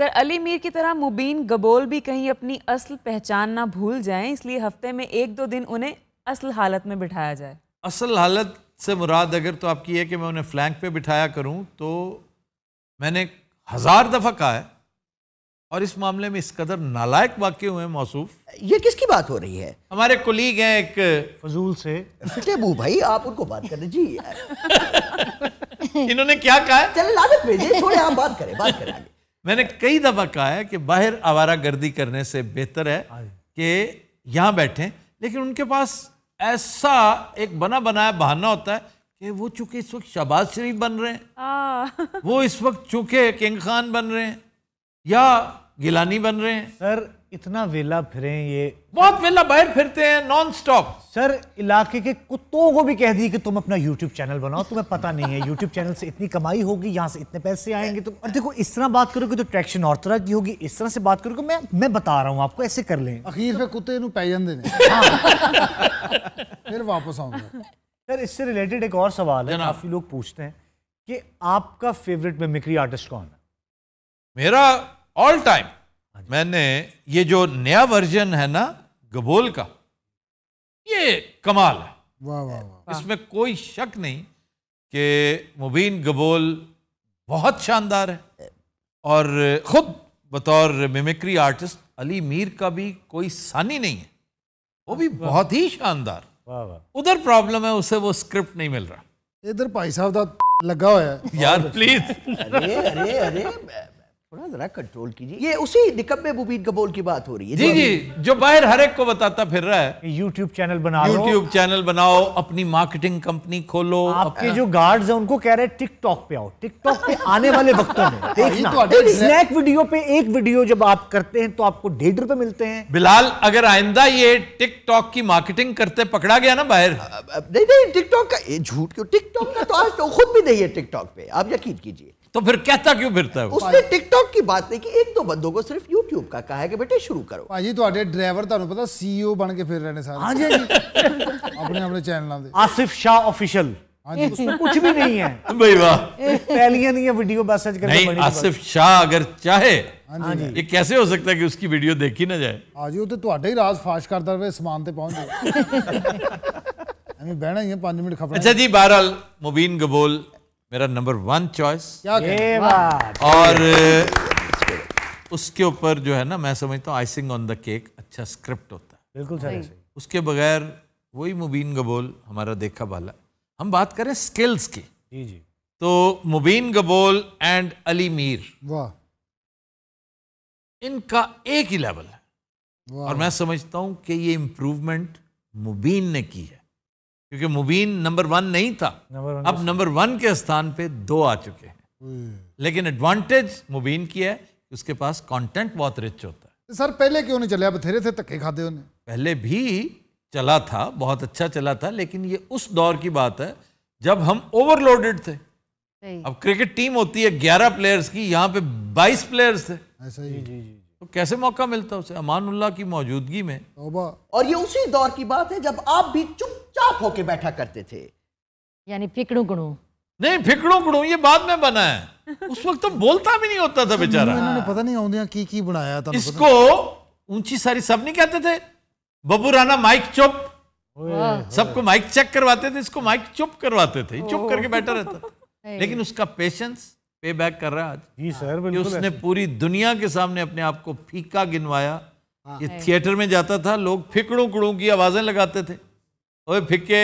Sir Ali Mir की तरह मुबीन गबोल भी कहीं अपनी असल पहचान ना भूल जाएं इसलिए हफ्ते में एक दो दिन उन्हें असल हालत में बिठाया जाए असल हालत से मुराद अगर तो आपकी है कि मैं उन्हें फ्लैंक पे बिठाया करूं तो मैंने हज़ार दफ़ा कहा है और इस मामले में इस कदर नालायक वाक्य हुए मौसूफ ये किसकी बात हो रही है हमारे कुलीग हैं एक फजूल से बू भाई आप उनको बात कर जी इन्होंने क्या कहा चले लागत भेजिए थोड़े आप बात करें बात करें मैंने कई दफ़ा कहा है कि बाहर आवारा गर्दी करने से बेहतर है हाँ कि यहाँ बैठे लेकिन उनके पास ऐसा एक बना बनाया बहाना होता है कि वो चूंकि इस वक्त शहबाज शरीफ बन रहे हैं वो इस वक्त चूंकि किंग खान बन रहे हैं या गिलानी बन रहे हैं सर इतना वेला फिरे ये बहुत वेला बाहर फिरते हैं नॉन स्टॉप सर इलाके के कुत्तों को भी कह दी कि तुम अपना यूट्यूब चैनल बनाओ तुम्हें पता नहीं है यूट्यूब चैनल से इतनी कमाई होगी यहाँ से इतने पैसे आएंगे तो और देखो इस तरह बात करोगे तो ट्रैक्शन और तरह की होगी इस तरह से बात करोगे मैं मैं बता रहा हूँ आपको ऐसे कर लें अखीर पे कुत्ते पै जाते हैं हाँ। फिर वापस आऊँगा सर इससे रिलेटेड एक और सवाल है काफ़ी लोग पूछते हैं कि आपका फेवरेट मेमिक्री आर्टिस्ट कौन है मेरा ऑल टाइम हाँ मैंने ये जो नया वर्जन है ना गबोल का ये कमाल है वाह वाह वाह इसमें कोई शक नहीं कि मुबीन गबोल बहुत शानदार है और ख़ुद बतौर मिमिक्री आर्टिस्ट अली मीर का भी कोई सानी नहीं है वो भी बहुत ही शानदार उधर प्रॉब्लम है उसे वो स्क्रिप्ट नहीं मिल रहा इधर भाई साहब का लगा हुआ है यार प्लीज अरे अरे अरे कंट्रोल कीजिए ये उसी निकम में मुबीन कबोल की बात हो रही है जी जी जो बाहर हर एक को बताता फिर रहा है यूट्यूब चैनल बनाओ यूट्यूब चैनल बनाओ अपनी मार्केटिंग कंपनी खोलो आपके जो गार्ड्स हैं उनको कह रहे हैं टिकटॉक पे आओ टिकटॉक पे आने वाले वक्तों में हाँ, देखना स्नैक तो अच्छा वीडियो पे एक वीडियो जब आप करते हैं तो आपको डेढ़ रुपए मिलते हैं बिलाल अगर आइंदा ये टिकटॉक की मार्केटिंग करते पकड़ा गया ना बाहर नहीं नहीं टिकटॉक का झूठ क्यों टिकटॉक का तो आज तो खुद भी नहीं है टिकटॉक पे आप यकीन कीजिए तो फिर कहता क्यों ਫਿਰਦਾ ਹੈ ਉਸਨੇ ਟਿਕਟੌਕ ਦੀ ਬਾਤ ਨਹੀਂ ਕਿ ਇੱਕ ਦੋ ਬੰਦੋ ਕੋ ਸਿਰਫ YouTube ਕਾ ਕਹਾ ਹੈ ਕਿ ਬੇਟੇ ਸ਼ੁਰੂ ਕਰੋ ਭਾਜੀ ਤੁਹਾਡੇ ਡਰਾਈਵਰ ਤੁਹਾਨੂੰ ਪਤਾ CEO ਬਣ ਕੇ ਫਿਰ ਰਹੇ ਨੇ ਸਾਰੇ ਹਾਂਜੀ ਹਾਂਜੀ ਆਪਣੇ ਆਪਣੇ ਚੈਨਲਾਂ ਦੇ ਆਸਿਫ ਸ਼ਾਹ ਆਫੀਸ਼ੀਅਲ ਹਾਂਜੀ उसमें कुछ भी नहीं है भाई वाह पहलियां नहीं है वीडियो बस सर्च करके नहीं आसिफ शाह अगर चाहे हाँ जी ये कैसे हो सकता है कि उसकी वीडियो देखी ना जाए आज वो तो ਤੁਹਾਡੇ ਹੀ ਰਾਜ਼ ਫਾਸ਼ ਕਰਦਾ ਰਵੇ ਸਮਾਨ ਤੇ ਪਹੁੰਚ ਜਾਏ ਐਵੇਂ ਬਹਿਣਾ ਹੀ ਹੈ 5 ਮਿੰਟ ਖਪਣਾ ਅੱਛਾ ਜੀ ਬਹਰਾਲ ਮੁਬੀਨ ਗਬੋਲ मेरा नंबर वन चॉइस और उसके ऊपर जो है ना मैं समझता हूँ आइसिंग ऑन द केक अच्छा स्क्रिप्ट होता है बिल्कुल सही उसके बगैर वही मुबीन गबोल हमारा देखा भाला हम बात करें स्किल्स की जी जी तो मुबीन गबोल एंड अली मीर वाह इनका एक ही लेवल है और मैं समझता हूँ कि ये इम्प्रूवमेंट मुबीन ने की है क्योंकि मुबीन नंबर वन नहीं था नंबर अब नंबर वन के स्थान पे दो आ चुके हैं लेकिन एडवांटेज मुबीन की है उसके पास कंटेंट बहुत रिच होता है सर पहले क्यों नहीं चले बथेरे थे धक्के खाते उन्हें पहले भी चला था बहुत अच्छा चला था लेकिन ये उस दौर की बात है जब हम ओवरलोडेड थे अब क्रिकेट टीम होती है ग्यारह प्लेयर्स की यहाँ पे बाईस प्लेयर्स थे ऐसा ही जी जी तो कैसे मौका मिलता उसे अमानुल्लाह की मौजूदगी में और ये उसी दौर की बात है जब आप भी चुपचाप होके बैठा करते थे यानी फिकड़ू गणू नहीं फिकड़ू गणू ये बाद में बना है उस वक्त तो बोलता भी नहीं होता था बेचारा इन्होंने पता नहीं आਉਂਦਿਆਂ की की बनाया था इसको ऊंची सारी सब नहीं कहते थे बबू राना माइक चुप सबको माइक चेक करवाते थे इसको माइक चुप करवाते थे चुप करके बैठा रहता था लेकिन उसका पेशेंस पे बैक कर रहा है जी सर कि उसने पूरी दुनिया के सामने अपने आप को फीका गिनवाया हाँ। ये थिएटर में जाता था लोग फिकड़ू कुड़ों की आवाजें लगाते थे ओए फिक्के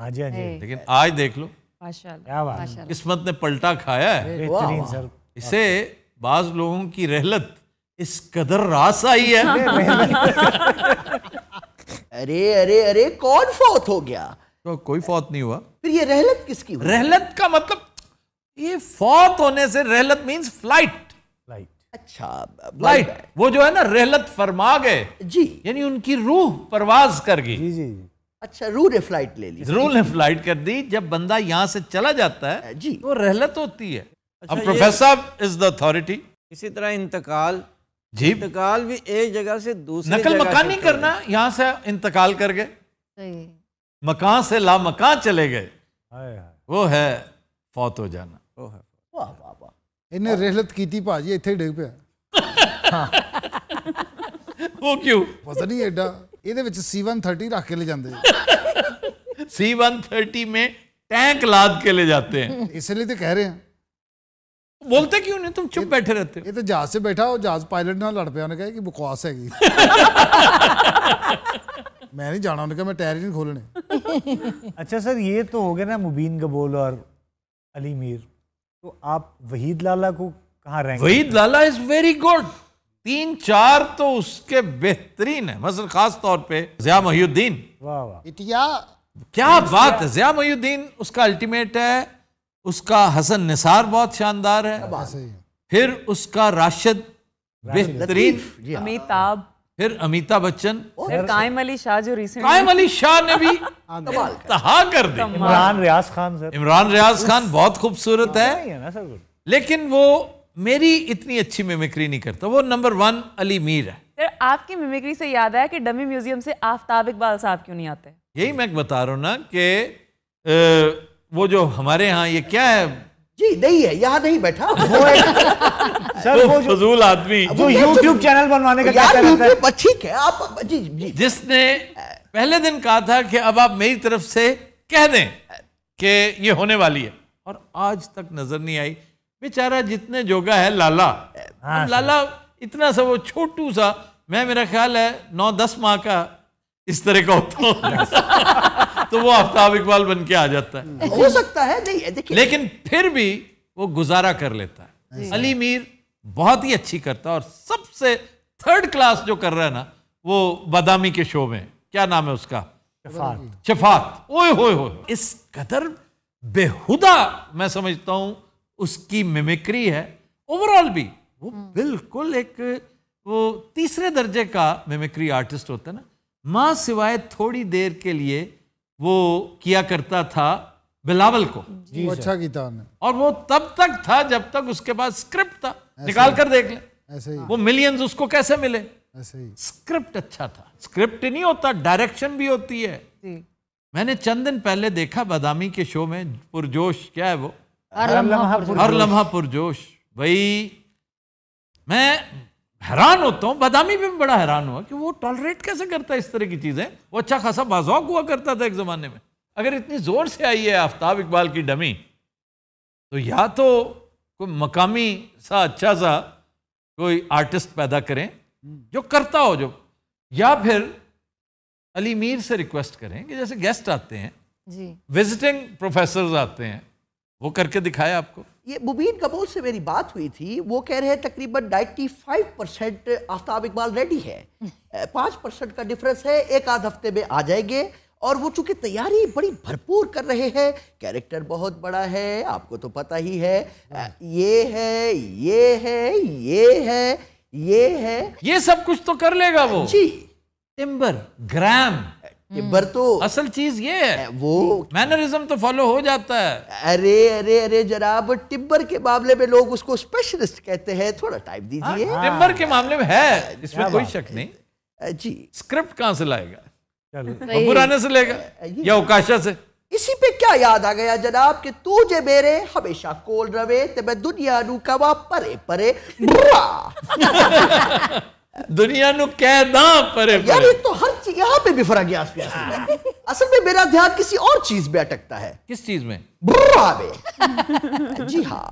हाँ जी हाँ जी लेकिन आज देख लो किस्मत ने पलटा खाया है इसे बाज लोगों की रहलत इस कदर रास आई है अरे अरे अरे कौन फौत हो गया तो कोई फौत नहीं हुआ फिर ये रहलत किसकी रहलत का मतलब ये फौत होने से रहलत मींस फ्लाइट फ्लाइट अच्छा फ्लाइट वो जो है ना रहलत फरमा गए जी यानी उनकी रूह परवाज कर गई जी जी अच्छा रूह ने फ्लाइट ले ली रूह ने फ्लाइट कर दी जब बंदा यहाँ से चला जाता है जी वो तो रहलत होती है अच्छा, अब प्रोफेसर इज द अथॉरिटी इसी तरह इंतकाल जी इंतकाल भी एक जगह से दूसरी नकल मकान नहीं करना यहाँ से इंतकाल कर गए मकान से ला मकान चले गए वो है फौत हो जाना इन्हें ਹੈ की ਵਾਹ ਵਾਹ ਇਹਨੇ ਰਹਿਲਤ ਕੀਤੀ ਭਾਜੀ ਇੱਥੇ ਹੀ ਡਿੱਗ ਪਿਆ थर्टी रख के ले जाते ਇਹਦੇ ਵਿੱਚ C130 में टैंक लाद के ले जाते हैं इसलिए तो कह रहे हैं बोलते क्यों नहीं तुम चुप बैठे रहते ये तो जहाज से बैठा हो जहाज पायलट ना लड़ पे उन्हें कहा कि बकवास हैगी मैं नहीं जाना उन्हें कहा मैं टायर ही नहीं खोलने अच्छा सर ये तो हो गया ना मुबीन गबोल और अली मीर तो आप वहीद लाला को कहाँ रहेंगे Waheed Lala is very good तीन चार तो उसके बेहतरीन है मसल खास तौर पे जिया महीुद्दीन वाह वाह इटिया क्या बात है जिया महीुद्दीन उसका अल्टीमेट है उसका हसन निसार बहुत शानदार है फिर उसका राशिद बेहतरीन हाँ। अमिताभ फिर अमिताभ बच्चन कायम अली शाह जो रिसेंट कायम अली शाह ने भी तहा कर दी इमरान रियाज खान सर इमरान रियाज खान बहुत खूबसूरत हाँ, है लेकिन वो मेरी इतनी अच्छी मिमिक्री नहीं करता वो नंबर वन अली मीर है सर आपकी मिमिक्री से याद आया कि डमी म्यूजियम से आफ्ताब इकबाल साहब क्यों नहीं आते यही मैं बता रहा हूँ ना कि वो जो हमारे यहाँ ये क्या है जी नहीं है यहाँ नहीं बैठा वो सर वो फजूल आदमी जो तो YouTube चैनल बनवाने का क्या यार है ठीक है आप जी जी जिसने पहले दिन कहा था कि अब आप मेरी तरफ से कह दें कि ये होने वाली है और आज तक नजर नहीं आई बेचारा जितने जोगा है लाला हाँ, लाला इतना सा वो छोटू सा मैं मेरा ख्याल है नौ दस माह का इस तरह का होता हूँ तो वो आफ्ताब इकबाल बन के आ जाता है हो सकता है नहीं देखिए लेकिन फिर भी वो गुजारा कर लेता है अली मीर बहुत ही अच्छी करता है और सबसे थर्ड क्लास जो कर रहा है ना वो बदामी के शो में क्या नाम है उसका शफात शफात ओए होए हो इस कदर बेहुदा मैं समझता हूं उसकी मिमिक्री है ओवरऑल भी वो हम्म। बिल्कुल एक वो तीसरे दर्जे का मिमिक्री आर्टिस्ट होता है ना माँ सिवाय थोड़ी देर के लिए वो किया करता था बिलावल को जी अच्छा गीता और वो तब तक था जब तक उसके पास स्क्रिप्ट था निकाल कर देख ले ऐसे ही वो मिलियंस उसको कैसे मिले ऐसे ही स्क्रिप्ट अच्छा था स्क्रिप्ट नहीं होता डायरेक्शन भी होती है मैंने चंद दिन पहले देखा बादामी के शो में पुरजोश क्या है वो हर लम्हा पुरजोश वही मैं हैरान होता हूँ बादामी भी बड़ा हैरान हुआ कि वो टॉलरेट कैसे करता है इस तरह की चीज़ें वो अच्छा खासा बाजौक हुआ करता था एक ज़माने में अगर इतनी ज़ोर से आई है आफ्ताब इकबाल की डमी तो या तो कोई मकामी सा अच्छा सा कोई आर्टिस्ट पैदा करें जो करता हो जो या फिर अली मीर से रिक्वेस्ट करें कि जैसे गेस्ट आते हैं विजिटिंग प्रोफेसर आते हैं वो करके दिखाया आपको ये मुबीन कपूर से मेरी बात हुई थी वो कह रहे हैं तकरीबन 95 परसेंट आफ्ताब इकबाल रेडी है हम्म। पाँच परसेंट का डिफरेंस है एक आध हफ्ते में आ जाएंगे और वो चूंकि तैयारी बड़ी भरपूर कर रहे हैं कैरेक्टर बहुत बड़ा है आपको तो पता ही है ये है ये है ये है ये है ये सब कुछ तो कर लेगा वो जी टिम्बर ग्राम कि तो असल चीज ये है वो मैनरिज्म तो फॉलो हो जाता है अरे अरे अरे जनाब टिब्बर के मामले में लोग उसको स्पेशलिस्ट कहते हैं थोड़ा टाइम हाँ, दीजिए हाँ, टिब्बर के मामले में है इसमें कोई शक नहीं जी स्क्रिप्ट कहां से लाएगा पुराने से लेगा या उकाशा से इसी पे क्या याद आ गया जनाब कि तू जे मेरे हमेशा कोल रवे ते मैं दुनिया नू कवा परे परे दुनिया नु कैदा ਪਰੇ यार ये तो हर चीज यहाँ पे भी फरा गया हाँ। असल में मेरा ध्यान किसी और चीज पे अटकता है किस चीज में बुर्रा जी हाँ